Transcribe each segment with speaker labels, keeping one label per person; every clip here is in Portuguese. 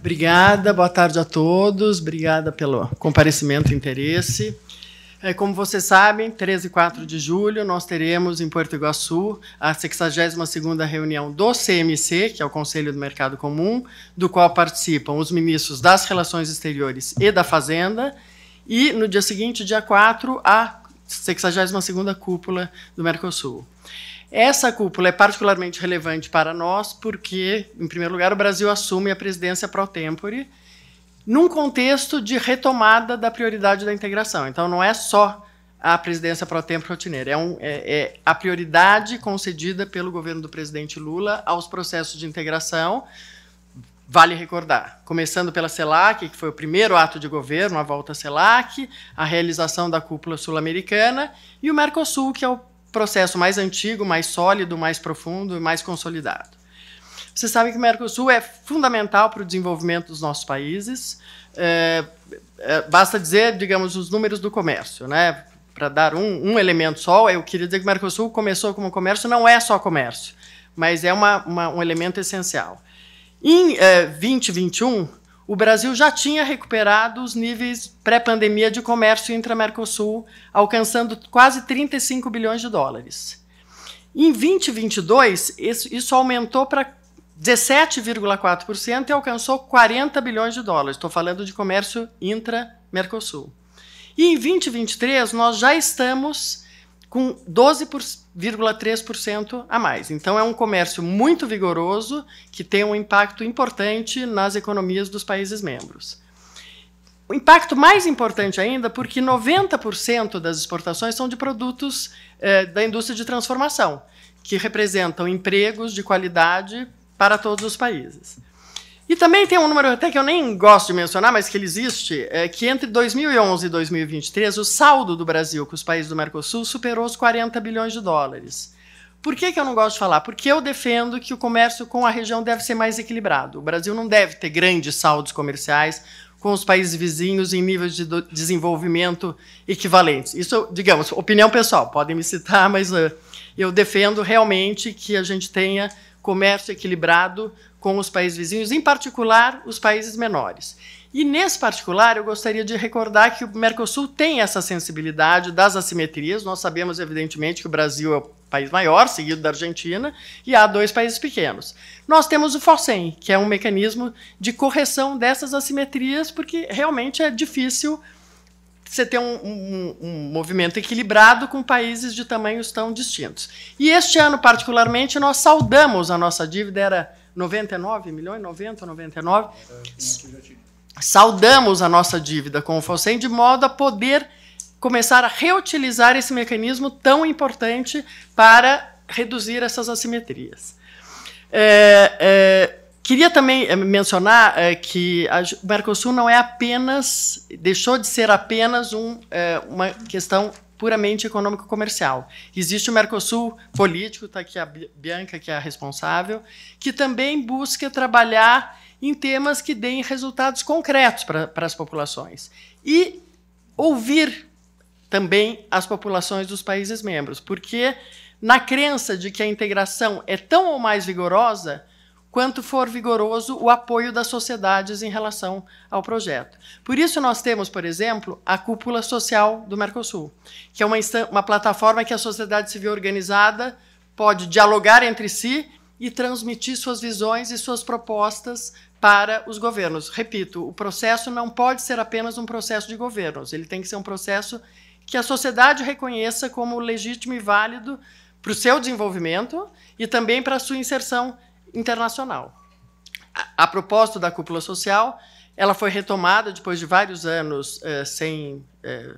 Speaker 1: Obrigada, boa tarde a todos. Obrigada pelo comparecimento e interesse. É, como vocês sabem, 13 e 4 de julho, nós teremos em Porto Iguaçu a 62ª reunião do CMC, que é o Conselho do Mercado Comum, do qual participam os ministros das Relações Exteriores e da Fazenda, e no dia seguinte, dia 4, a 62ª cúpula do Mercosul. Essa cúpula é particularmente relevante para nós porque, em primeiro lugar, o Brasil assume a presidência pro tempore num contexto de retomada da prioridade da integração. Então, não é só a presidência pro tempore rotineira, é, um, é, é a prioridade concedida pelo governo do presidente Lula aos processos de integração, vale recordar. Começando pela CELAC, que foi o primeiro ato de governo, a volta à CELAC, a realização da cúpula sul-americana, e o Mercosul, que é o processo mais antigo, mais sólido, mais profundo e mais consolidado. Você sabe que o Mercosul é fundamental para o desenvolvimento dos nossos países. É, é, basta dizer, digamos, os números do comércio, né? Para dar um, um, elemento só, eu queria dizer que o Mercosul começou como comércio, não é só comércio, mas é uma, uma, um elemento essencial. Em é, 2021, o Brasil já tinha recuperado os níveis pré-pandemia de comércio intra-Mercosul, alcançando quase 35 bilhões de dólares. Em 2022, isso aumentou para 17,4% e alcançou 40 bilhões de dólares. Estou falando de comércio intra-Mercosul. E em 2023, nós já estamos com 12,3% a mais. Então é um comércio muito vigoroso que tem um impacto importante nas economias dos países membros. O impacto mais importante ainda, porque 90% das exportações são de produtos eh, da indústria de transformação, que representam empregos de qualidade para todos os países. E também tem um número até que eu nem gosto de mencionar, mas que ele existe, é que entre 2011 e 2023 o saldo do Brasil com os países do Mercosul superou os 40 bilhões de dólares. Por que, que eu não gosto de falar? Porque eu defendo que o comércio com a região deve ser mais equilibrado. O Brasil não deve ter grandes saldos comerciais com os países vizinhos em níveis de desenvolvimento equivalentes. Isso, digamos, opinião pessoal, podem me citar, mas eh, eu defendo realmente que a gente tenha comércio equilibrado com os países vizinhos, em particular os países menores. E nesse particular, eu gostaria de recordar que o Mercosul tem essa sensibilidade das assimetrias. Nós sabemos, evidentemente, que o Brasil é o país maior, seguido da Argentina, e há dois países pequenos. Nós temos o FOSEM, que é um mecanismo de correção dessas assimetrias, porque realmente é difícil você ter um, um, um, movimento equilibrado com países de tamanhos tão distintos. E este ano, particularmente, nós saudamos a nossa dívida, era 99 milhões, 90, 99. Saudamos a nossa dívida com o Focem de modo a poder começar a reutilizar esse mecanismo tão importante para reduzir essas assimetrias. É, é, Queria também eh, mencionar é, que a, o Mercosul não é apenas, deixou de ser apenas um, é, uma questão puramente econômico-comercial. Existe o Mercosul político, está aqui a Bianca, que é a responsável, que também busca trabalhar em temas que deem resultados concretos para as populações. E ouvir também as populações dos países membros, porque na crença de que a integração é tão ou mais vigorosa quanto for vigoroso o apoio das sociedades em relação ao projeto. Por isso, nós temos, por exemplo, a Cúpula Social do Mercosul, que é uma, uma plataforma que a sociedade civil organizada pode dialogar entre si e transmitir suas visões e suas propostas para os governos. Repito, o processo não pode ser apenas um processo de governos, ele tem que ser um processo que a sociedade reconheça como legítimo e válido para o seu desenvolvimento e também para a sua inserção internacional. A, a propósito da cúpula social, ela foi retomada depois de vários anos eh, sem eh,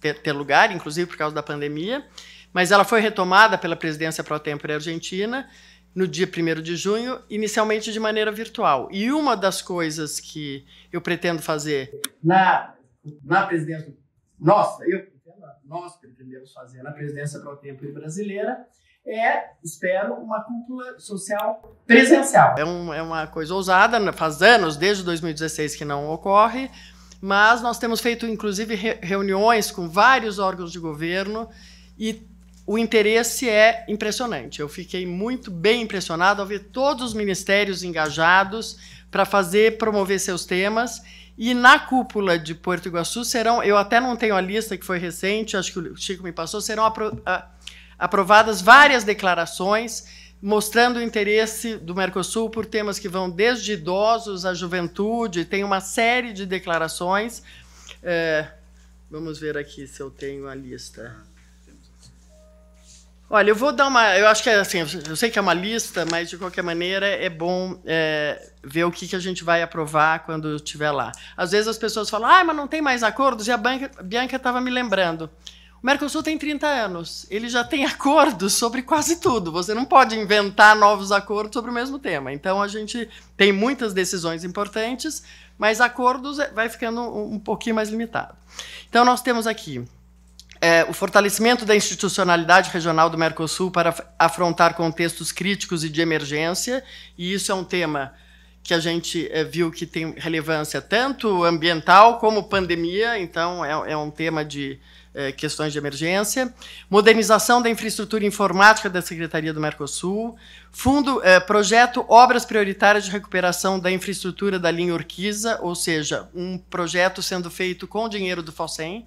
Speaker 1: ter, ter, lugar, inclusive por causa da pandemia, mas ela foi retomada pela presidência pro tempore argentina no dia 1 de junho, inicialmente de maneira virtual. E uma das coisas que eu pretendo fazer na, na presidência nossa, eu nós pretendemos fazer na presidência pro tempore brasileira é, espero, uma cúpula social presencial. É, um, é uma coisa ousada, né? faz anos, desde 2016 que não ocorre, mas nós temos feito, inclusive, re reuniões com vários órgãos de governo e o interesse é impressionante. Eu fiquei muito bem impressionado ao ver todos os ministérios engajados para fazer, promover seus temas. E na cúpula de Porto Iguaçu serão, eu até não tenho a lista que foi recente, acho que o Chico me passou, serão a, aprovadas várias declarações mostrando o interesse do Mercosul por temas que vão desde idosos à juventude, tem uma série de declarações. É, vamos ver aqui se eu tenho a lista. Olha, eu vou dar uma. Eu acho que é assim, eu sei que é uma lista, mas de qualquer maneira é bom é, ver o que, que a gente vai aprovar quando estiver lá. Às vezes as pessoas falam, ah, mas não tem mais acordos, e a Bianca estava me lembrando. O Mercosul tem 30 anos, ele já tem acordos sobre quase tudo. Você não pode inventar novos acordos sobre o mesmo tema. Então a gente tem muitas decisões importantes, mas acordos é, vai ficando um, um pouquinho mais limitado. Então nós temos aqui é, o fortalecimento da institucionalidade regional do Mercosul para afrontar contextos críticos e de emergência, e isso é um tema que a gente é, viu que tem relevância tanto ambiental como pandemia, então é, é um tema de é, questões de emergência. Modernização da infraestrutura informática da Secretaria do Mercosul. Fundo, eh, projeto Obras Prioritárias de Recuperação da Infraestrutura da Linha Urquiza, ou seja, um projeto sendo feito com dinheiro do FOSEM.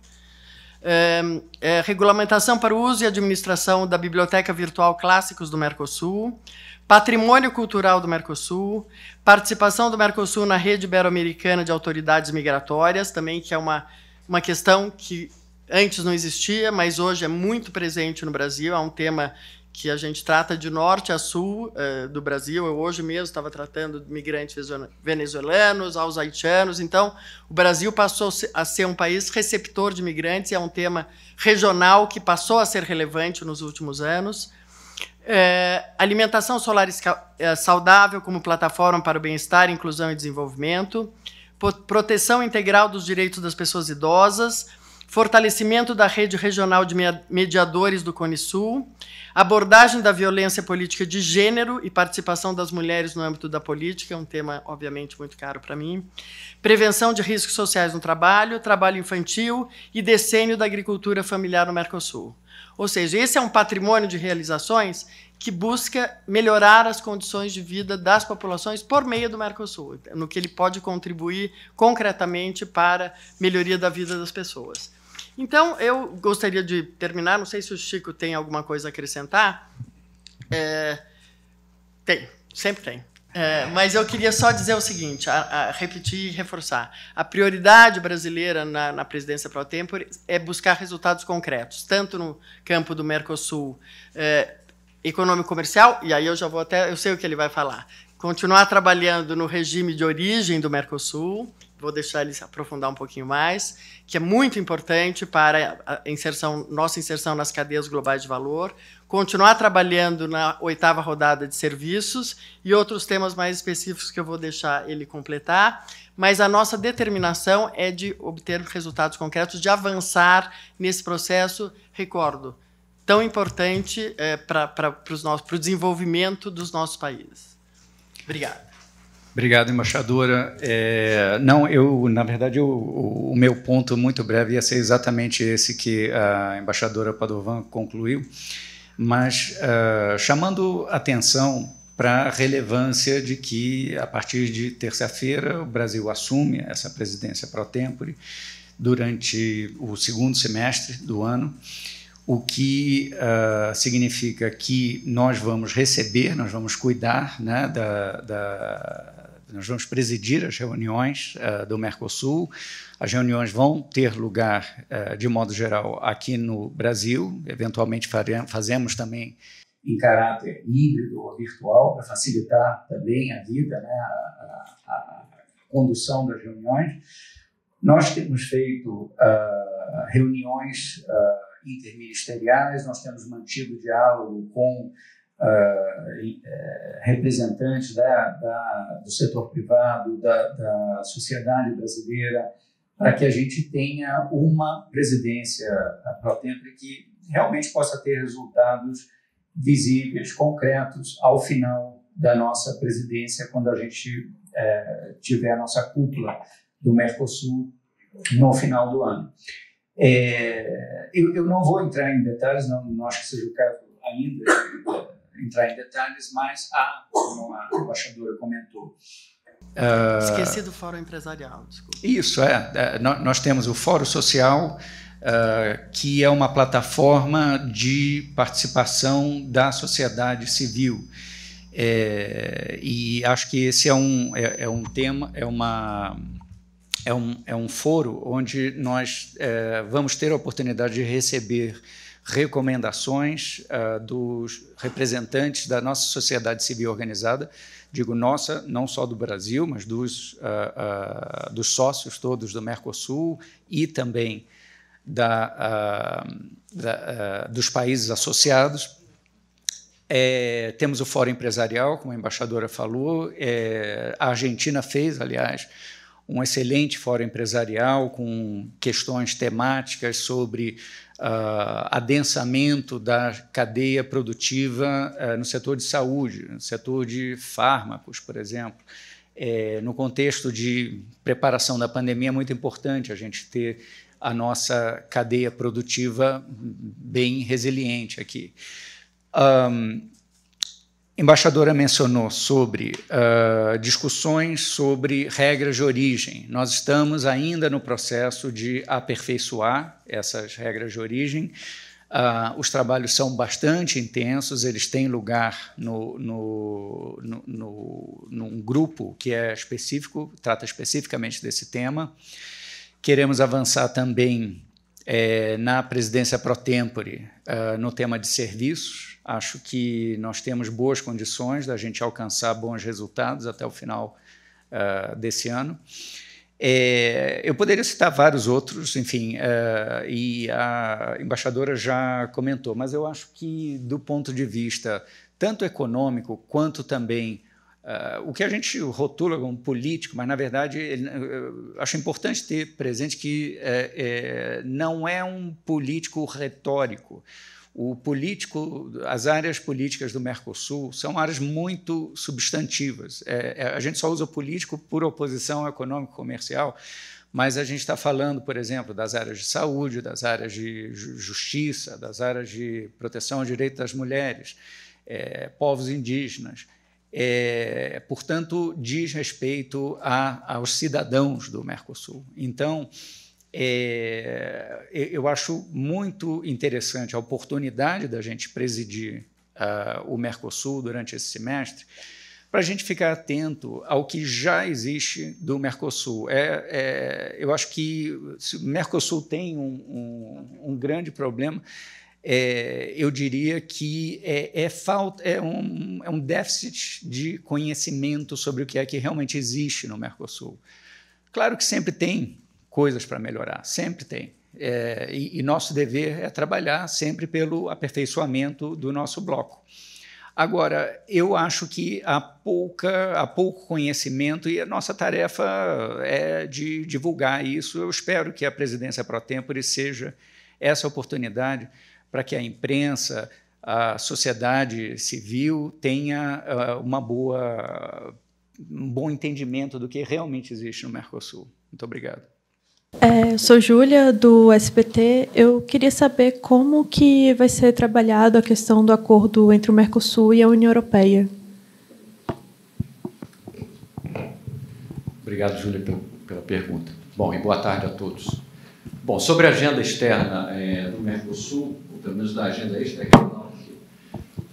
Speaker 1: Ehm, regulamentação para o uso e administração da Biblioteca Virtual Clássicos do Mercosul patrimônio cultural do Mercosul, participação do Mercosul na rede ibero-americana de autoridades migratórias, também que é uma, uma questão que antes não existia, mas hoje é muito presente no Brasil, é um tema que a gente trata de norte a sul uh, do Brasil. Eu hoje mesmo estava tratando de migrantes venezuelanos, aos haitianos. Então, o Brasil passou a ser um país receptor de migrantes, é um tema regional que passou a ser relevante nos últimos anos. É, alimentação solar é, saudável como plataforma para o bem-estar, inclusão e desenvolvimento. Proteção integral dos direitos das pessoas idosas, fortalecimento da rede regional de mediadores do Cone Sul, abordagem da violência política de gênero e participação das mulheres no âmbito da política, um tema obviamente muito caro para mim, prevenção de riscos sociais no trabalho, trabalho infantil e decênio da agricultura familiar no Mercosul. Ou seja, esse é um patrimônio de realizações que busca melhorar as condições de vida das populações por meio do Mercosul, no que ele pode contribuir concretamente para melhoria da vida das pessoas. Então, eu gostaria de terminar, não sei se o Chico tem alguma coisa a acrescentar. É, tem, sempre tem. É, mas eu queria só dizer o seguinte, a, a repetir e reforçar. A prioridade brasileira na, na presidência pro tempore é buscar resultados concretos, tanto no campo do Mercosul é, econômico-comercial, e aí eu já vou até, eu sei o que ele vai falar, continuar trabalhando no regime de origem do Mercosul, vou deixar ele se aprofundar um pouquinho mais, que é muito importante para a inserção, nossa inserção nas cadeias globais de valor, continuar trabalhando na oitava rodada de serviços e outros temas mais específicos que eu vou deixar ele completar, mas a nossa determinação é de obter resultados concretos, de avançar nesse processo, recordo, tão importante é, para o desenvolvimento dos nossos países. Obrigado.
Speaker 2: Obrigado, embaixadora. É, não, eu, na verdade, eu, o meu ponto muito breve ia ser exatamente esse que a embaixadora Padovan concluiu, mas uh, chamando atenção para a relevância de que, a partir de terça-feira, o Brasil assume essa presidência pro tempore durante o segundo semestre do ano o que uh, significa que nós vamos receber, nós vamos cuidar né, da, da, nós vamos presidir as reuniões uh, do Mercosul. As reuniões vão ter lugar, uh, de modo geral, aqui no Brasil. Eventualmente faremos, fazemos também em caráter híbrido ou virtual para facilitar também a vida, né, a, a, a condução das reuniões. Nós temos feito uh, reuniões ah, interministeriais, nós temos mantido diálogo com uh, representantes da, da, do setor privado, da, da sociedade brasileira, para que a gente tenha uma presidência pro tempo que realmente possa ter resultados visíveis, concretos, ao final da nossa presidência, quando a gente é, tiver a nossa cúpula do Mercosul no final do ano. É, eu, eu, não vou entrar em detalhes, não, não acho que seja o caso ainda entrar em detalhes,
Speaker 1: mas a como a embaixadora comentou, ah, Esqueci do Fórum Empresarial,
Speaker 2: desculpa. Isso, é. é nós temos o Fórum Social, ah, que é uma plataforma de participação da sociedade civil. É, e acho que esse é um, é, é, um tema, é uma. É um, é um foro onde nós é, vamos ter a oportunidade de receber recomendações uh, dos representantes da nossa sociedade civil organizada, digo nossa, não só do Brasil, mas dos, uh, uh, dos sócios todos do Mercosul e também da, da, dos países associados. É, temos o Fórum Empresarial, como a embaixadora falou, é, a Argentina fez, aliás, um excelente fórum empresarial com questões temáticas sobre uh, adensamento da cadeia produtiva uh, no setor de saúde, no setor de fármacos, por exemplo. É, no contexto de preparação da pandemia, é muito importante a gente ter a nossa cadeia produtiva bem resiliente aqui. Um, embaixadora mencionou sobre uh, discussões sobre regras de origem. Nós estamos ainda no processo de aperfeiçoar essas regras de origem. Uh, os trabalhos são bastante intensos, eles têm lugar no, no, no, no, num grupo que é específico, trata especificamente desse tema. Queremos avançar também é, na presidência pro tempore uh, no tema de serviços. Acho que nós temos boas condições da gente alcançar bons resultados até o final uh, desse ano. É, eu poderia citar vários outros, enfim, uh, e a embaixadora já comentou, mas eu acho que, do ponto de vista tanto econômico quanto também Uh, o que a gente rotula como político, mas na verdade ele, acho importante ter presente que é, é, não é um político retórico. O político, as áreas políticas do Mercosul são áreas muito substantivas. É, é a gente só usa político por oposição econômico-comercial, mas a gente está falando, por exemplo, das áreas de saúde, das áreas de justiça, das áreas de proteção ao direito das mulheres, é, povos indígenas é, portanto, diz respeito a, aos cidadãos do Mercosul. Então, é, eu acho muito interessante a oportunidade da gente presidir uh, o Mercosul durante esse semestre, para a gente ficar atento ao que já existe do Mercosul. É, é eu acho que o Mercosul tem um, um, um grande problema é, eu diria que é, é, falta, é, um, é um déficit de conhecimento sobre o que é que realmente existe no Mercosul. Claro que sempre tem coisas para melhorar, sempre tem. É, e, e, nosso dever é trabalhar sempre pelo aperfeiçoamento do nosso bloco. Agora, eu acho que há, pouca, há pouco conhecimento e a nossa tarefa é de divulgar isso. Eu espero que a presidência pró tempore seja essa oportunidade para que a imprensa, a sociedade civil tenha uh, uma boa, um bom entendimento do que realmente existe no Mercosul. Muito obrigado.
Speaker 3: É, eu sou Júlia, do SBT. Eu queria saber como que vai ser trabalhado a questão do acordo entre o Mercosul e a União Europeia.
Speaker 4: Obrigado, Júlia, pela pergunta. Bom, e boa tarde a todos. Bom, sobre a agenda externa é, do Mercosul, pelo menos da agenda extra-regional,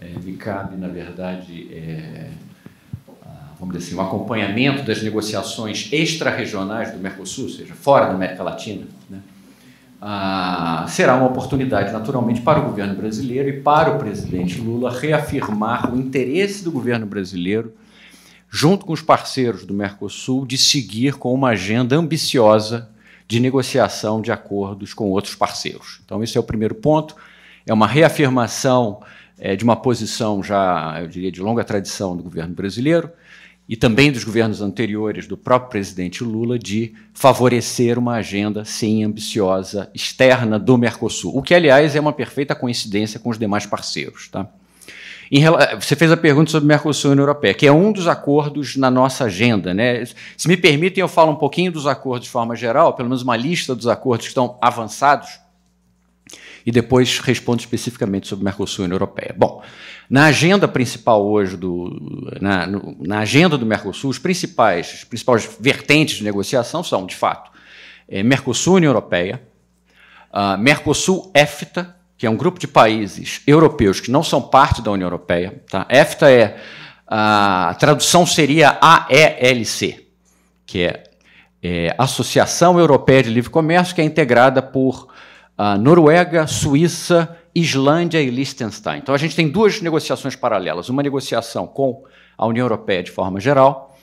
Speaker 4: é, me cabe, na verdade, é, vamos dizer assim, um acompanhamento das negociações extra-regionais do Mercosul, ou seja, fora da América Latina, né? ah, será uma oportunidade, naturalmente, para o governo brasileiro e para o presidente Lula reafirmar o interesse do governo brasileiro, junto com os parceiros do Mercosul, de seguir com uma agenda ambiciosa de negociação de acordos com outros parceiros. Então, esse é o primeiro ponto é uma reafirmação é, de uma posição já, eu diria, de longa tradição do governo brasileiro e também dos governos anteriores do próprio presidente Lula de favorecer uma agenda, sim, ambiciosa, externa do Mercosul, o que, aliás, é uma perfeita coincidência com os demais parceiros. Tá? você fez a pergunta sobre o Mercosul e a União Europeia, que é um dos acordos na nossa agenda. Né? Se me permitem, eu falo um pouquinho dos acordos de forma geral, pelo menos uma lista dos acordos que estão avançados e depois respondo especificamente sobre Mercosul e União Europeia. Bom, na agenda principal hoje, do, na, no, na agenda do Mercosul, os principais, as principais vertentes de negociação são, de fato, é, Mercosul e União Europeia, uh, Mercosul EFTA, que é um grupo de países europeus que não são parte da União Europeia. Tá? EFTA é, a tradução seria AELC, que é, é Associação Europeia de Livre Comércio, que é integrada por Noruega, Suíça, Islândia e Liechtenstein. Então a gente tem duas negociações paralelas: uma negociação com a União Europeia de forma geral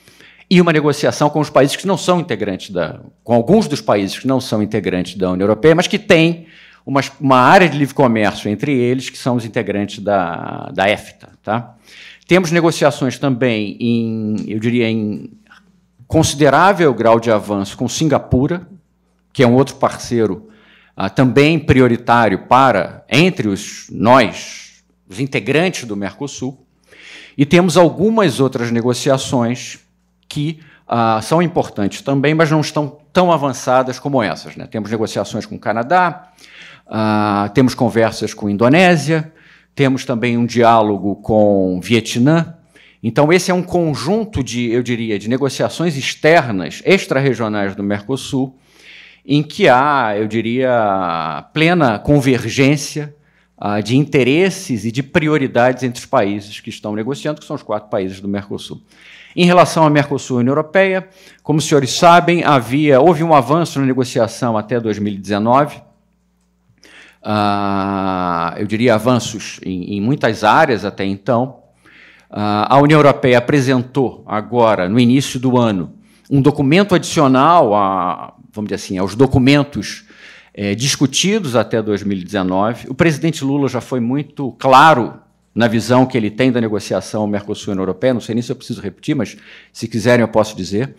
Speaker 4: e uma negociação com os países que não são integrantes da, com alguns dos países que não são integrantes da União Europeia, mas que têm uma, uma área de livre comércio entre eles, que são os integrantes da, da EFTA. Tá? Temos negociações também em, eu diria, em considerável grau de avanço com Singapura, que é um outro parceiro ah, também prioritário para, entre os nós, os integrantes do Mercosul, e temos algumas outras negociações que ah, são importantes também, mas não estão tão avançadas como essas. Né? Temos negociações com o Canadá, ah, temos conversas com a Indonésia, temos também um diálogo com o Vietnã. Então, esse é um conjunto de, eu diria, de negociações externas, extra-regionais do Mercosul, em que há, eu diria, plena convergência ah, de interesses e de prioridades entre os países que estão negociando, que são os quatro países do Mercosul. Em relação ao Mercosul e União Europeia, como os senhores sabem, havia, houve um avanço na negociação até 2019. Uh, ah, eu diria avanços em, em, muitas áreas até então. Uh, a União Europeia apresentou agora, no início do ano, um documento adicional a, vamos dizer assim, aos documentos é, discutidos até 2019. O presidente Lula já foi muito claro na visão que ele tem da negociação Mercosul-União Europeia, não sei nem se eu preciso repetir, mas se quiserem eu posso dizer.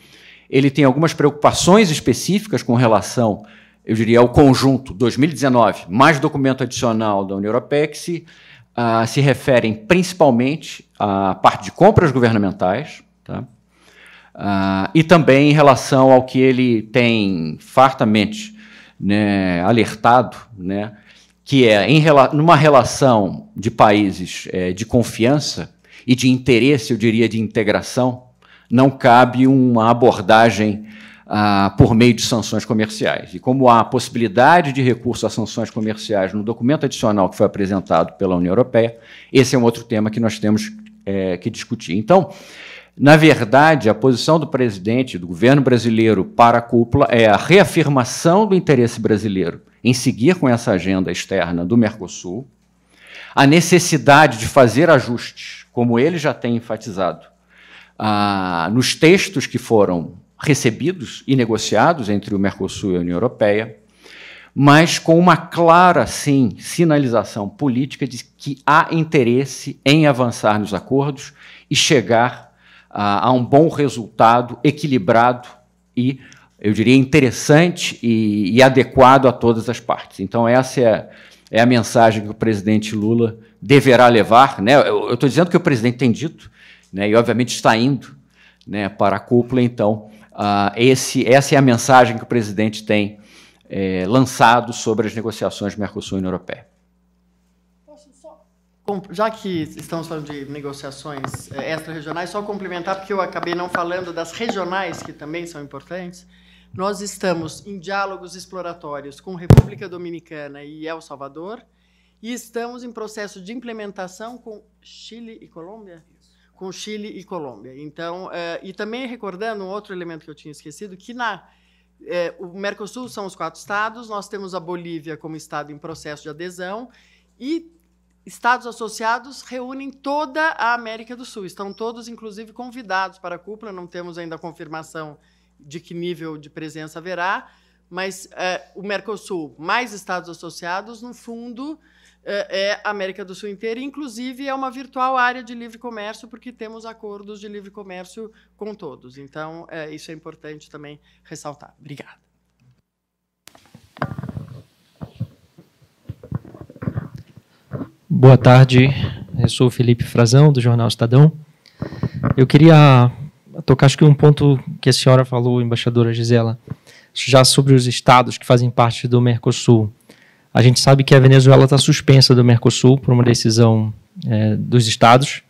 Speaker 4: Ele tem algumas preocupações específicas com relação, eu diria, ao conjunto 2019, mais documento adicional da União Europeia, que se, uh, se referem principalmente à parte de compras governamentais, tá? Uh, e também em relação ao que ele tem fartamente né, alertado, né, que é em, numa relação de países é, de confiança e de interesse, eu diria, de integração, não cabe uma abordagem ah, por meio de sanções comerciais. E como há a possibilidade de recurso a sanções comerciais no documento adicional que foi apresentado pela União Europeia, esse é um outro tema que nós temos é, que discutir. Então, na verdade, a posição do presidente do governo brasileiro para a cúpula é a reafirmação do interesse brasileiro em seguir com essa agenda externa do Mercosul, a necessidade de fazer ajustes, como ele já tem enfatizado, ah, nos textos que foram recebidos e negociados entre o Mercosul e a União Europeia, mas com uma clara, sim, sinalização política de que há interesse em avançar nos acordos e chegar a, ah, a um bom resultado equilibrado e, eu diria, interessante e, e adequado a todas as partes. Então, essa é, é a mensagem que o presidente Lula deverá levar. Né? Eu estou dizendo que o presidente tem dito, né? e obviamente está indo né, para a cúpula, então a ah, esse, essa é a mensagem que o presidente tem é, lançado sobre as negociações Mercosul-União Europeia
Speaker 1: já que estamos falando de negociações eh, extra-regionais, só complementar, porque eu acabei não falando das regionais, que também são importantes. Nós estamos em diálogos exploratórios com República Dominicana e El Salvador, e estamos em processo de implementação com Chile e Colômbia? Com Chile e Colômbia. Então, eh, e também recordando um outro elemento que eu tinha esquecido, que na eh, o Mercosul são os quatro estados, nós temos a Bolívia como estado em processo de adesão, e Estados associados reúnem toda a América do Sul. Estão todos, inclusive, convidados para a cúpula. Não temos ainda a confirmação de que nível de presença haverá, mas é, o Mercosul, mais Estados associados, no fundo, é, é a América do Sul inteira. Inclusive, é uma virtual área de livre comércio, porque temos acordos de livre comércio com todos. Então, é, isso é importante também ressaltar. Obrigada.
Speaker 3: Boa tarde, eu sou o Felipe Frazão, do Jornal Estadão. Eu queria tocar, acho que um ponto que a senhora falou, embaixadora Gisela, já sobre os estados que fazem parte do Mercosul. A gente sabe que a Venezuela está suspensa do Mercosul por uma decisão é, dos estados,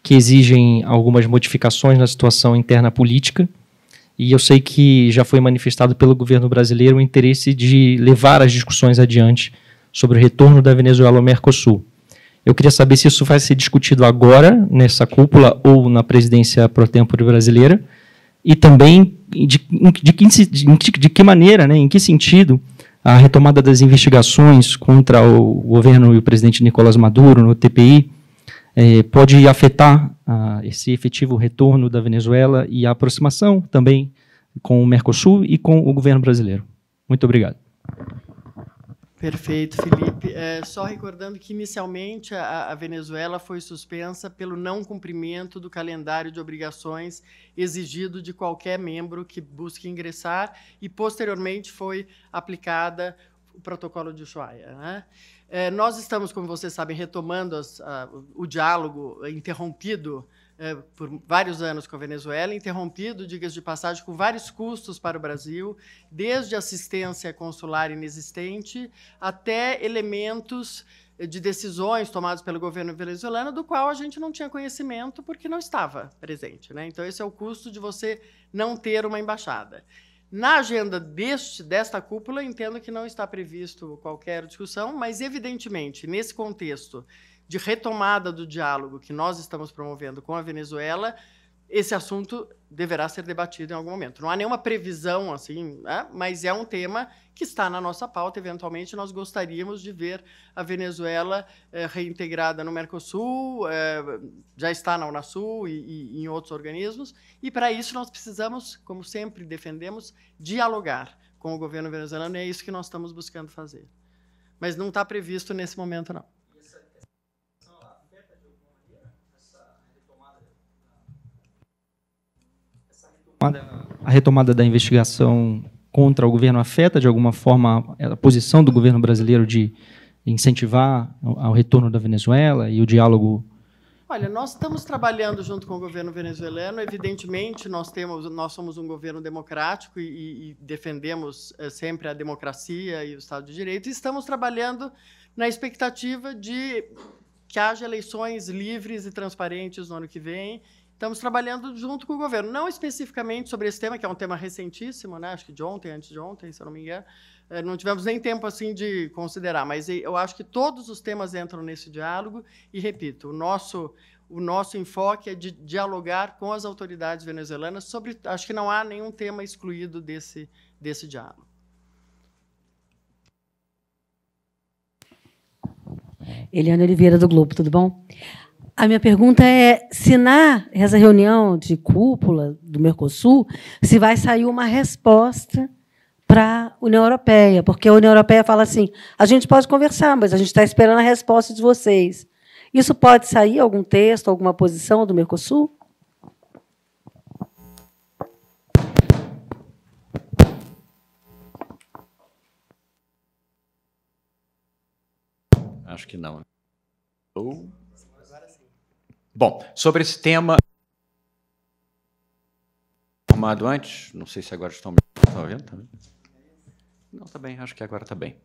Speaker 3: que exigem algumas modificações na situação interna política. E eu sei que já foi manifestado pelo governo brasileiro o interesse de levar as discussões adiante sobre o retorno da Venezuela ao Mercosul. Eu queria saber se isso vai ser discutido agora, nessa cúpula, ou na presidência pro tempore brasileira, e também de, de, que, de que maneira, né, em que sentido, a retomada das investigações contra o governo e o presidente Nicolás Maduro no TPI eh, pode afetar ah, esse efetivo retorno da Venezuela e a aproximação também com o Mercosul e com o governo brasileiro. Muito obrigado.
Speaker 1: Perfeito, Felipe. É, só recordando que inicialmente a, a, Venezuela foi suspensa pelo não cumprimento do calendário de obrigações exigido de qualquer membro que busque ingressar e posteriormente foi aplicada o protocolo de Ushuaia. Né? É, nós estamos, como vocês sabem, retomando as, a, o diálogo interrompido é, por vários anos com a Venezuela, interrompido, diga de passagem, com vários custos para o Brasil, desde assistência consular inexistente até elementos eh, de decisões tomadas pelo governo venezuelano, do qual a gente não tinha conhecimento porque não estava presente. Né? Então, esse é o custo de você não ter uma embaixada. Na agenda deste, desta cúpula, entendo que não está previsto qualquer discussão, mas, evidentemente, nesse contexto de retomada do diálogo que nós estamos promovendo com a Venezuela, esse assunto deverá ser debatido em algum momento. Não há nenhuma previsão assim, né? mas é um tema que está na nossa pauta. Eventualmente, nós gostaríamos de ver a Venezuela eh, reintegrada no Mercosul, eh, já está na Unasul e, e em outros organismos. E para isso nós precisamos, como sempre defendemos, dialogar com o governo venezuelano. E é isso que nós estamos buscando fazer. Mas não está previsto nesse momento, não.
Speaker 3: retomada, a retomada da investigação contra o governo afeta, de alguma forma, a posição do governo brasileiro de incentivar o retorno da Venezuela e o diálogo
Speaker 1: Olha, nós estamos trabalhando junto com o governo venezuelano. Evidentemente, nós temos, nós somos um governo democrático e, e defendemos é, sempre a democracia e o Estado de Direito. E estamos trabalhando na expectativa de que haja eleições livres e transparentes no ano que vem Estamos trabalhando junto com o governo, não especificamente sobre esse tema, que é um tema recentíssimo, né? acho que de ontem, antes de ontem, se eu não me engano, é, não tivemos nem tempo assim de considerar, mas eu acho que todos os temas entram nesse diálogo e, repito, o nosso, o nosso enfoque é de dialogar com as autoridades venezuelanas sobre, acho que não há nenhum tema excluído desse, desse diálogo.
Speaker 3: Eliane Oliveira, do Globo, tudo bom? A minha pergunta é se na essa reunião de cúpula do Mercosul se vai sair uma resposta para a União Europeia, porque a União Europeia fala assim: a gente pode conversar, mas a gente está esperando a resposta de vocês. Isso pode sair algum texto, alguma posição do Mercosul?
Speaker 4: Acho que não. Ou Bom, sobre esse tema formado antes, não sei se agora estão me ouvindo. Tá não, está bem, acho que agora está bem.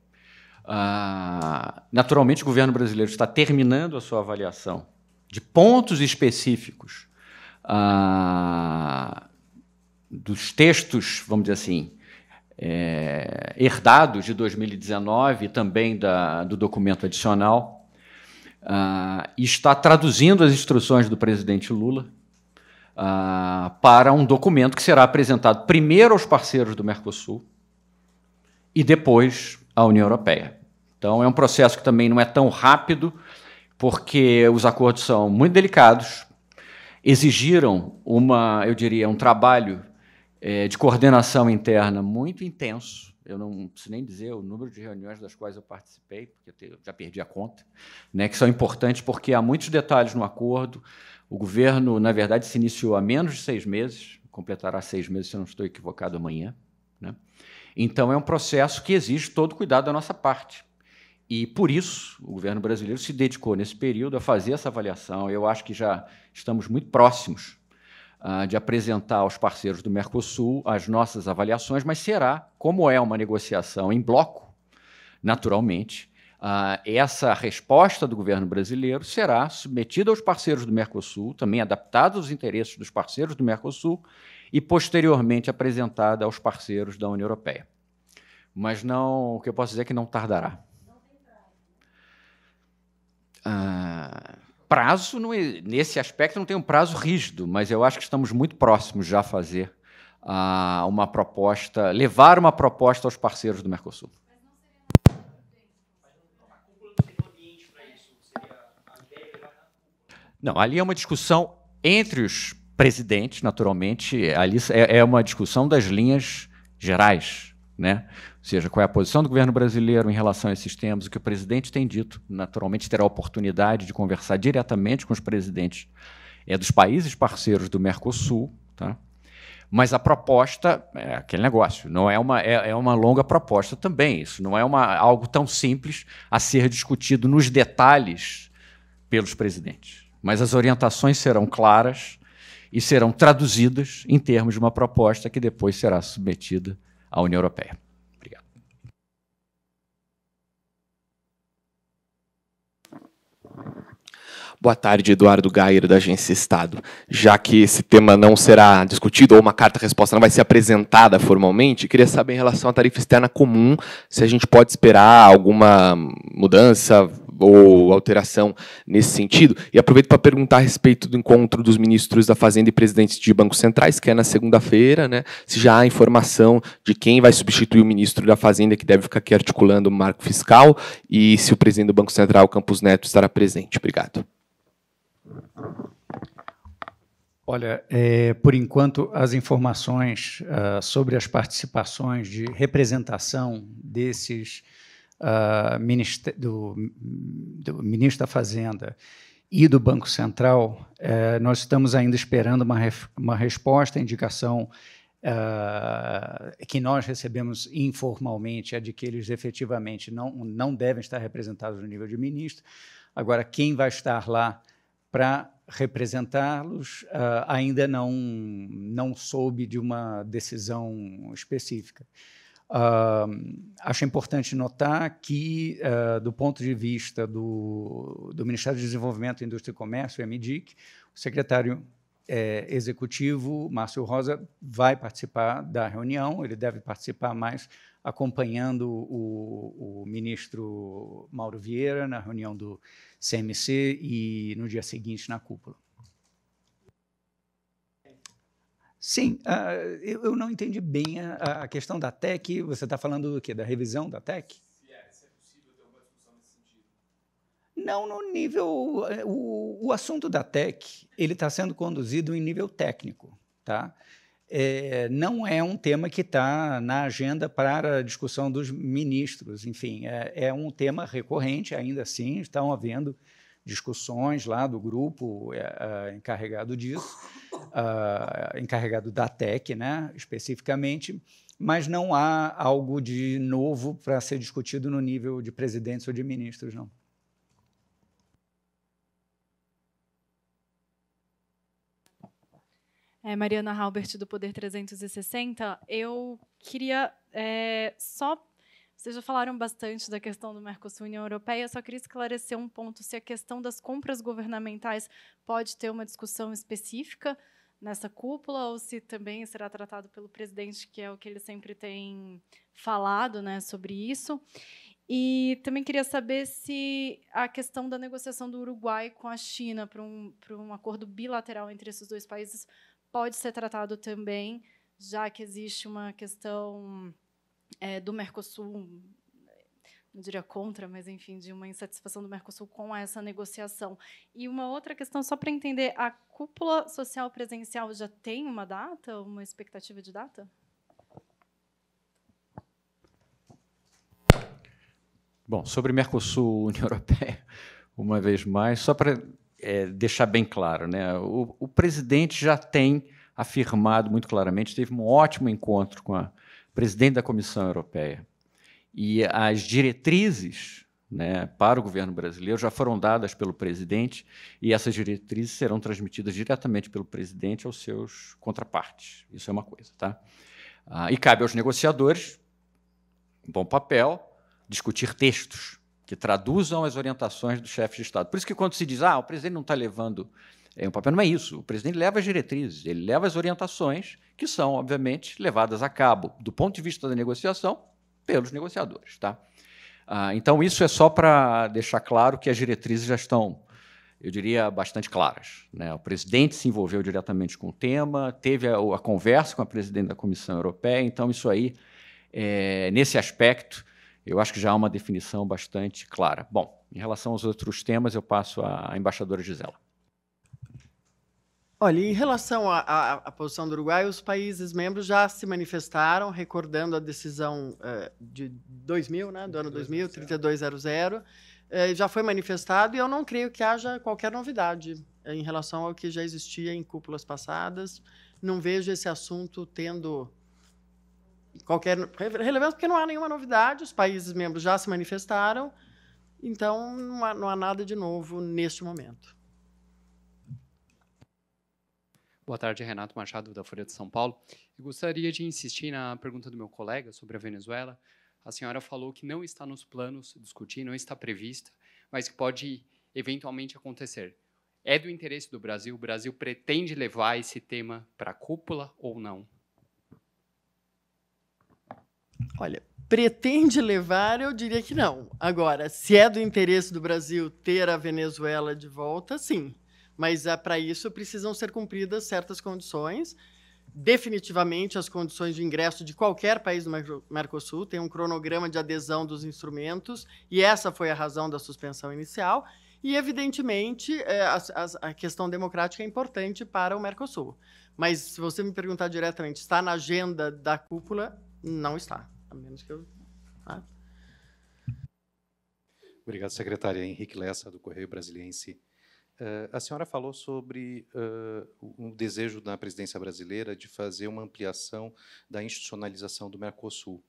Speaker 4: Ah, naturalmente, o governo brasileiro está terminando a sua avaliação de pontos específicos ah, dos textos, vamos dizer assim, é, herdados de 2019 e também da, do documento adicional uh, está traduzindo as instruções do presidente Lula uh, para um documento que será apresentado primeiro aos parceiros do Mercosul e depois à União Europeia. Então é um processo que também não é tão rápido, porque os acordos são muito delicados, exigiram uma, eu diria, um trabalho é, de coordenação interna muito intenso eu não preciso nem dizer o número de reuniões das quais eu participei, porque eu já perdi a conta, né, que são importantes porque há muitos detalhes no acordo. O governo, na verdade, se iniciou há menos de seis meses, completará seis meses, se eu não estou equivocado, amanhã. Né? Então, é um processo que exige todo cuidado da nossa parte. E por isso o governo brasileiro se dedicou nesse período a fazer essa avaliação. Eu acho que já estamos muito próximos ah, de apresentar aos parceiros do Mercosul as nossas avaliações, mas será, como é uma negociação em bloco, naturalmente, ah, essa resposta do governo brasileiro será submetida aos parceiros do Mercosul, também adaptada aos interesses dos parceiros do Mercosul e posteriormente apresentada aos parceiros da União Europeia. Mas não, o que eu posso dizer é que não tardará. Ah, prazo, não, é, nesse aspecto, não tem um prazo rígido, mas eu acho que estamos muito próximos já a fazer uh, uma proposta, levar uma proposta aos parceiros do Mercosul. Não, ali é uma discussão entre os presidentes, naturalmente. Ali é, é uma discussão das linhas gerais né? Ou seja, qual é a posição do governo brasileiro em relação a esses temas, o que o presidente tem dito. Naturalmente, terá a oportunidade de conversar diretamente com os presidentes é, dos países parceiros do Mercosul. Tá? Mas a proposta é aquele negócio, não é uma, é, é uma longa proposta também. Isso não é uma, algo tão simples a ser discutido nos detalhes pelos presidentes. Mas as orientações serão claras e serão traduzidas em termos de uma proposta que depois será submetida à União Europeia. Obrigado. Boa tarde, Eduardo Gairo, da Agência Estado. Já que esse tema não será discutido ou uma carta-resposta não vai ser apresentada formalmente, queria saber em relação à tarifa externa comum, se a gente pode esperar alguma mudança, ou alteração nesse sentido. E aproveito para perguntar a respeito do encontro dos ministros da Fazenda e presidentes de bancos centrais, que é na segunda-feira, né? Se já há informação de quem vai substituir o ministro da Fazenda, que deve ficar aqui articulando o marco fiscal, e se o presidente do Banco Central, Campos Neto, estará presente. Obrigado.
Speaker 2: Olha, é, por enquanto, as informações uh, sobre as participações de representação desses ah, do, do, ministro da Fazenda e do Banco Central, uh, nós estamos ainda esperando uma, uma resposta, indicação uh, que nós recebemos informalmente é de que eles efetivamente não, não devem estar representados no nível de ministro. Agora, quem vai estar lá para representá-los ah, ainda não, não soube de uma decisão específica. Uh, acho importante notar que, uh, do ponto de vista do, do, Ministério de Desenvolvimento, Indústria e Comércio, MDIC, o secretário eh, executivo, Márcio Rosa, vai participar da reunião, ele deve participar mais acompanhando o, o ministro Mauro Vieira na reunião do CMC e no dia seguinte na cúpula. Sim, uh, eu, eu, não entendi bem a, a questão da TEC. Você está falando do quê? Da revisão da TEC? Se é, se é possível ter uma discussão nesse sentido. Não no nível. É, o, o assunto da TEC ele está sendo conduzido em nível técnico. Tá? É, não é um tema que está na agenda para a discussão dos ministros. Enfim, é, é um tema recorrente, ainda assim, estão havendo discussões lá do grupo uh, encarregado disso, uh, encarregado da TEC, né, especificamente, mas não há algo de novo para ser discutido no nível de presidentes ou de ministros, não.
Speaker 3: É, Mariana Halbert, do Poder 360. Eu queria é, só vocês já falaram bastante da questão do Mercosul União Europeia, só queria esclarecer um ponto: se a questão das compras governamentais pode ter uma discussão específica nessa cúpula ou se também será tratado pelo presidente, que é o que ele sempre tem falado né, sobre isso. E também queria saber se a questão da negociação do Uruguai com a China para um, um acordo bilateral entre esses dois países pode ser tratado também, já que existe uma questão é, do Mercosul, não diria contra, mas enfim, de uma insatisfação do Mercosul com essa negociação. E uma outra questão, só para entender, a cúpula social presencial já tem uma data, uma expectativa de data?
Speaker 4: Bom, sobre Mercosul, União Europeia, uma vez mais, só para é, deixar bem claro, né? O, o presidente já tem afirmado muito claramente, teve um ótimo encontro com a presidente da Comissão Europeia. E as diretrizes né, para o governo brasileiro já foram dadas pelo presidente e essas diretrizes serão transmitidas diretamente pelo presidente aos seus contrapartes. Isso é uma coisa. Tá? Ah, e cabe aos negociadores, um bom papel, discutir textos que traduzam as orientações do chefe de Estado. Por isso que quando se diz, ah, o presidente não está levando é, o papel não é isso. O presidente leva as diretrizes, ele leva as orientações, que são, obviamente, levadas a cabo, do ponto de vista da negociação, pelos negociadores. Tá? Ah, então, isso é só para deixar claro que as diretrizes já estão, eu diria, bastante claras. Né? O presidente se envolveu diretamente com o tema, teve a, a conversa com a presidente da Comissão Europeia, então, isso aí, é, nesse aspecto, eu acho que já há uma definição bastante clara. Bom, em relação aos outros temas, eu passo à embaixadora Gisela.
Speaker 1: Olha, em relação à posição do Uruguai, os países membros já se manifestaram, recordando a decisão uh, de 2000, né, do ano 2000, 3200, uh, já foi manifestado e eu não creio que haja qualquer novidade eh, em relação ao que já existia em cúpulas passadas. Não vejo esse assunto tendo qualquer relevância, porque não há nenhuma novidade, os países membros já se manifestaram, então não há, não há nada de novo neste momento.
Speaker 4: Boa tarde, Renato Machado, da Folha de São Paulo. Eu gostaria de insistir na pergunta do meu colega sobre a Venezuela. A senhora falou que não está nos planos discutir, não está prevista, mas que pode eventualmente acontecer. É do interesse do Brasil? O Brasil pretende levar esse tema para a cúpula ou não?
Speaker 1: Olha, pretende levar, eu diria que não. Agora, se é do interesse do Brasil ter a Venezuela de volta, sim mas ah, para isso precisam ser cumpridas certas condições. Definitivamente, as condições de ingresso de qualquer país do Mercosul tem um cronograma de adesão dos instrumentos, e essa foi a razão da suspensão inicial. E, evidentemente, é, a, questão democrática é importante para o Mercosul. Mas, se você me perguntar diretamente, está na agenda da cúpula? Não está, a menos que eu. Ah.
Speaker 3: Obrigado, secretária. Henrique Lessa, do Correio Brasiliense. Eh, a senhora falou sobre uh, o desejo da presidência brasileira de fazer uma ampliação da institucionalização do Mercosul.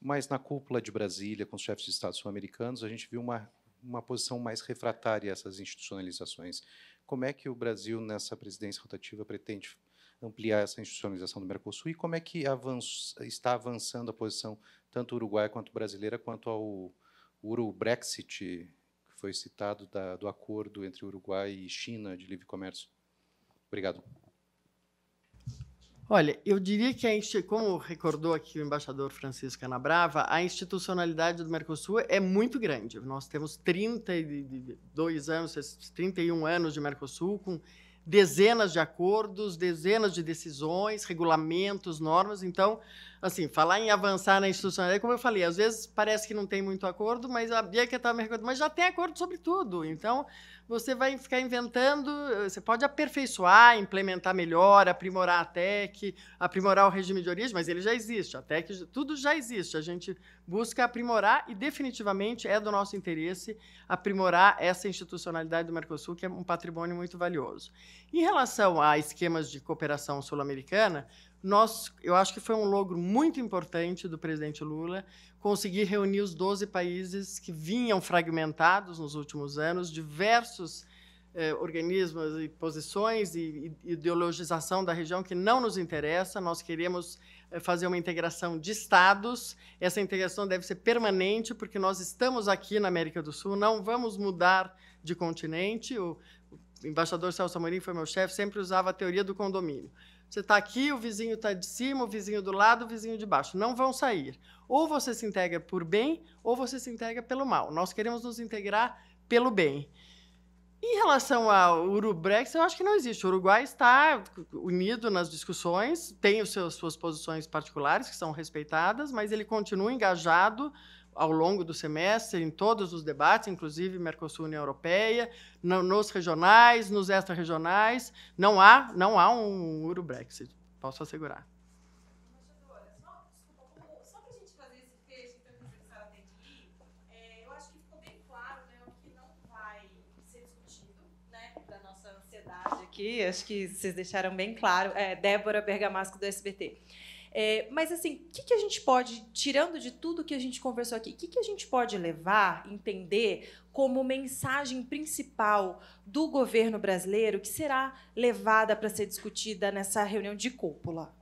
Speaker 3: Mas na cúpula de Brasília, com os chefes de Estado sul-americanos, a gente viu uma, uma posição mais refratária a essas institucionalizações. Como é que o Brasil, nessa presidência rotativa, pretende ampliar essa institucionalização do Mercosul e como é que está avançando a posição tanto uruguaia quanto brasileira quanto ao Uro-Brexit foi
Speaker 1: citado da, do acordo entre Uruguai e China de livre comércio? Obrigado. Olha, eu diria que, a, como recordou aqui o embaixador Francisco Anabrava, a institucionalidade do Mercosul é muito grande. Nós temos 32 anos, 31 anos de Mercosul, com dezenas de acordos, dezenas de decisões, regulamentos, normas. Então, assim, falar em avançar na institucionalidade, como eu falei, às vezes parece que não tem muito acordo, mas a Bia que estava me recordando, mas já tem acordo sobre tudo. Então, você vai ficar inventando, eh, você pode aperfeiçoar, implementar melhor, aprimorar a TEC, aprimorar o regime de origem, mas ele já existe, a TEC, tudo já existe. A gente busca aprimorar e definitivamente é do nosso interesse aprimorar essa institucionalidade do Mercosul, que é um patrimônio muito valioso. Em relação a esquemas de cooperação sul-americana, nós, eu acho que foi um logro muito importante do presidente Lula conseguir reunir os 12 países que vinham fragmentados nos últimos anos, diversos eh, organismos e posições e, e, ideologização da região que não nos interessa. Nós queremos eh, fazer uma integração de estados. Essa integração deve ser permanente, porque nós estamos aqui na América do Sul, não vamos mudar de continente. O, o embaixador Celso Amorim foi meu chefe, sempre usava a teoria do condomínio. Você está aqui, o vizinho está de cima, o vizinho do lado, o vizinho de baixo. Não vão sair. Ou você se integra por bem, ou você se integra pelo mal. Nós queremos nos integrar pelo bem. Em relação ao Urubrex, eu acho que não existe. O Uruguai está unido nas discussões, tem os seus, suas posições particulares, que são respeitadas, mas ele continua engajado ao longo do semestre, em todos os debates, inclusive Mercosul União Europeia, no, nos regionais, nos extra-regionais. Não há, não há um muro Brexit, posso assegurar.
Speaker 3: Então, né, né, aqui, acho que vocês deixaram bem claro, é, Débora Bergamasco do SBT. É, mas assim, o que, que, a gente pode, tirando de tudo que a gente conversou aqui, o que, que a gente pode levar, entender como mensagem principal do governo brasileiro que será levada para ser discutida nessa reunião de cúpula?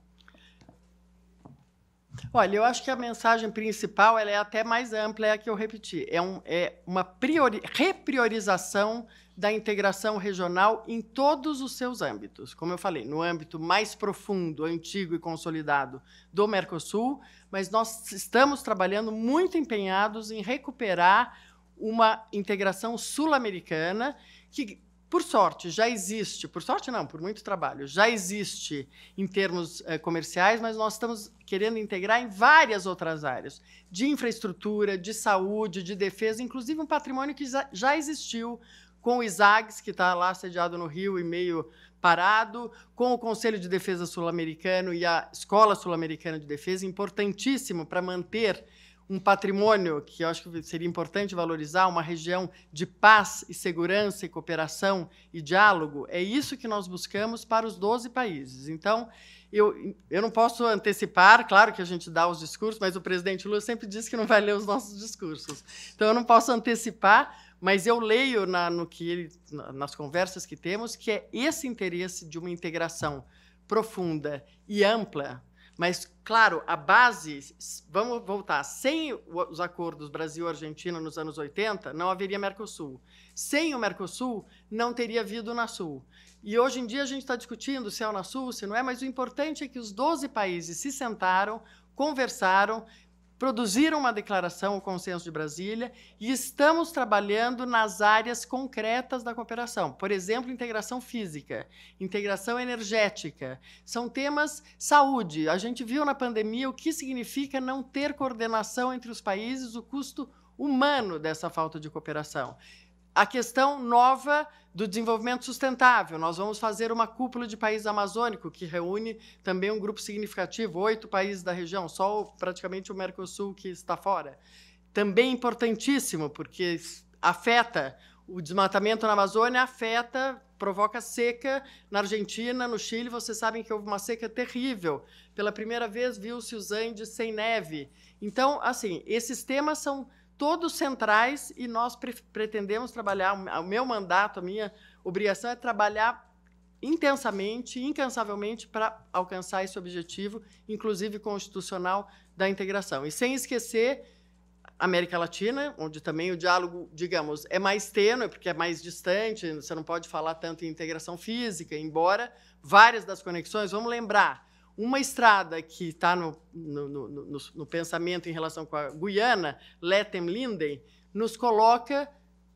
Speaker 1: Olha, eu acho que a mensagem principal é até mais ampla, é a que eu repeti. É, um, é uma priori, repriorização da integração regional em todos os seus âmbitos. Como eu falei, no âmbito mais profundo, antigo e consolidado do Mercosul, mas nós estamos trabalhando muito empenhados em recuperar uma integração sul-americana que por sorte, já existe, por sorte não, por muito trabalho, já existe em termos eh, comerciais, mas nós estamos querendo integrar em várias outras áreas, de infraestrutura, de saúde, de defesa, inclusive um patrimônio que já existiu com o ISAGS, que está lá sediado no Rio e meio parado, com o Conselho de Defesa Sul-Americano e a Escola Sul-Americana de Defesa, importantíssimo para manter um patrimônio que eu acho que seria importante valorizar, uma região de paz e segurança e cooperação e diálogo, é isso que nós buscamos para os 12 países. Então, eu, eu não posso antecipar, claro que a gente dá os discursos, mas o presidente Lula sempre diz que não vai ler os nossos discursos. Então, eu não posso antecipar, mas eu leio na, no que ele, nas conversas que temos que é esse interesse de uma integração profunda e ampla mas, claro, a base, vamos voltar, sem os acordos Brasil-Argentina nos anos 80, não haveria Mercosul. Sem o Mercosul, não teria havido o Unasul. E hoje em dia a gente está discutindo se é o Unasul, se não é, mas o importante é que os 12 países se sentaram, conversaram produziram uma declaração, o Consenso de Brasília, e estamos trabalhando nas áreas concretas da cooperação. Por exemplo, integração física, integração energética. São temas saúde. A gente viu na pandemia o que significa não ter coordenação entre os países, o custo humano dessa falta de cooperação a questão nova do desenvolvimento sustentável. Nós vamos fazer uma cúpula de país amazônico, que reúne também um grupo significativo, oito países da região, só praticamente o Mercosul que está fora. Também importantíssimo, porque afeta o desmatamento na Amazônia, afeta, provoca seca na Argentina, no Chile. Vocês sabem que houve uma seca terrível. Pela primeira vez viu-se os Andes sem neve. Então, assim, esses temas são todos centrais e nós pre pretendemos trabalhar, o meu mandato, a minha obrigação é trabalhar intensamente, incansavelmente para alcançar esse objetivo, inclusive constitucional, da integração. E sem esquecer América Latina, onde também o diálogo, digamos, é mais tênue, porque é mais distante, você não pode falar tanto em integração física, embora várias das conexões, vamos lembrar, uma estrada que está no, no, no, no, pensamento em relação com a Guiana, Lethem-Linden, nos coloca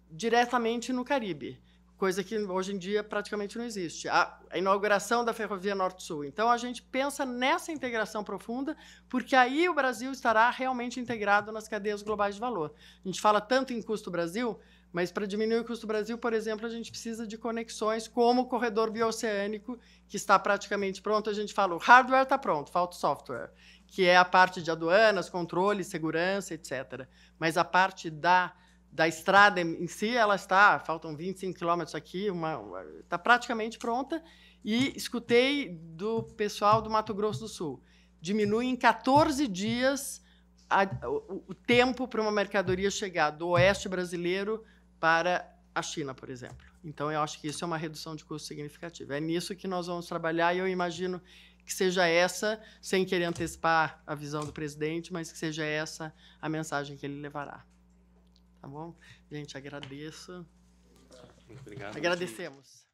Speaker 1: diretamente no Caribe, coisa que hoje em dia praticamente não existe. A, a inauguração da Ferrovia Norte-Sul. Então, a gente pensa nessa integração profunda, porque aí o Brasil estará realmente integrado nas cadeias globais de valor. A gente fala tanto em custo Brasil, mas para diminuir o custo do Brasil, por exemplo, a gente precisa de conexões como o corredor bioceânico, que está praticamente pronto. A gente fala, o hardware está pronto, falta o software, que é a parte de aduanas, controle, segurança, etc. Mas a parte da, da estrada em si, ela está, faltam 25 quilômetros aqui, uma, está praticamente pronta. E escutei do pessoal do Mato Grosso do Sul, diminui em 14 dias a, o, o tempo para uma mercadoria chegar do oeste brasileiro para a China, por exemplo. Então, eu acho que isso é uma redução de custo significativa. É nisso que nós vamos trabalhar e eu imagino que seja essa, sem querer antecipar a visão do presidente, mas que seja essa a mensagem que ele levará. Tá bom? Gente, agradeço. Muito obrigado. Agradecemos.